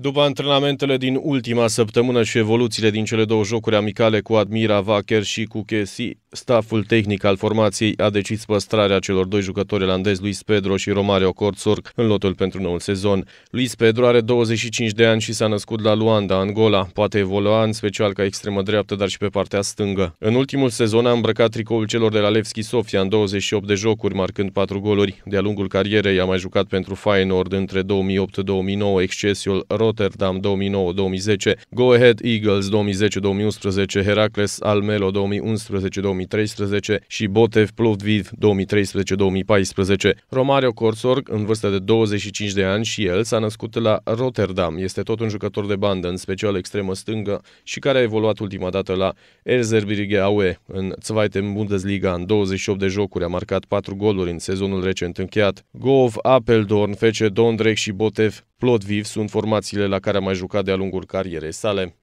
După antrenamentele din ultima săptămână și evoluțiile din cele două jocuri amicale cu Admira Vacher și cu Chesi, Staful tehnic al formației a decis păstrarea celor doi jucători elandezi, Luis Pedro și Romario Corzorg, în lotul pentru noul sezon. Luis Pedro are 25 de ani și s-a născut la Luanda, Angola. Poate evolua în special ca extremă dreaptă, dar și pe partea stângă. În ultimul sezon a îmbrăcat tricoul celor de la Levski Sofia în 28 de jocuri, marcând 4 goluri. De-a lungul carierei a mai jucat pentru Feyenoord între 2008-2009, Excelsior Rotterdam 2009-2010, Go Ahead Eagles 2010-2011, Heracles Almelo 2011 2012 2013 și Botev Plovdiv 2013-2014. Romario Corsorg, în vârstă de 25 de ani și el, s-a născut la Rotterdam. Este tot un jucător de bandă, în special extremă stângă, și care a evoluat ultima dată la Erzberge Aue în Zweite Bundesliga în 28 de jocuri. A marcat 4 goluri în sezonul recent încheiat. Gov, Apeldorn, Fece Dondrek și Botev Plotviv sunt formațiile la care a mai jucat de-a lungul carierei sale.